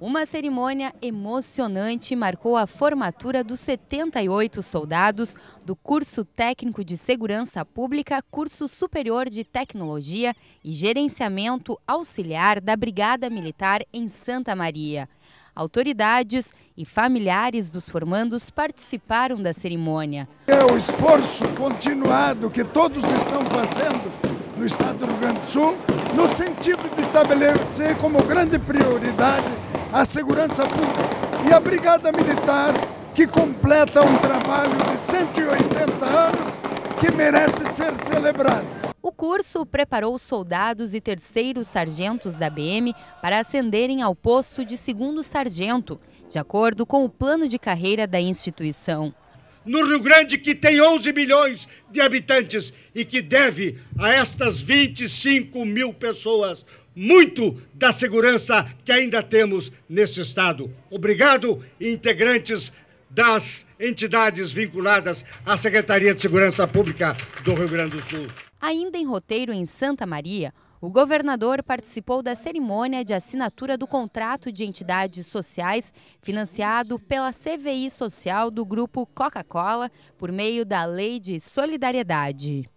Uma cerimônia emocionante marcou a formatura dos 78 soldados do curso técnico de segurança pública, curso superior de tecnologia e gerenciamento auxiliar da Brigada Militar em Santa Maria. Autoridades e familiares dos formandos participaram da cerimônia. É o esforço continuado que todos estão fazendo no estado do Sul, no sentido de estabelecer como grande prioridade a segurança pública e a Brigada Militar, que completa um trabalho de 180 anos que merece ser celebrado. O curso preparou soldados e terceiros sargentos da BM para ascenderem ao posto de segundo sargento, de acordo com o plano de carreira da instituição no Rio Grande, que tem 11 milhões de habitantes e que deve a estas 25 mil pessoas muito da segurança que ainda temos nesse Estado. Obrigado, integrantes das entidades vinculadas à Secretaria de Segurança Pública do Rio Grande do Sul. Ainda em roteiro em Santa Maria, o governador participou da cerimônia de assinatura do contrato de entidades sociais financiado pela CVI Social do grupo Coca-Cola por meio da Lei de Solidariedade.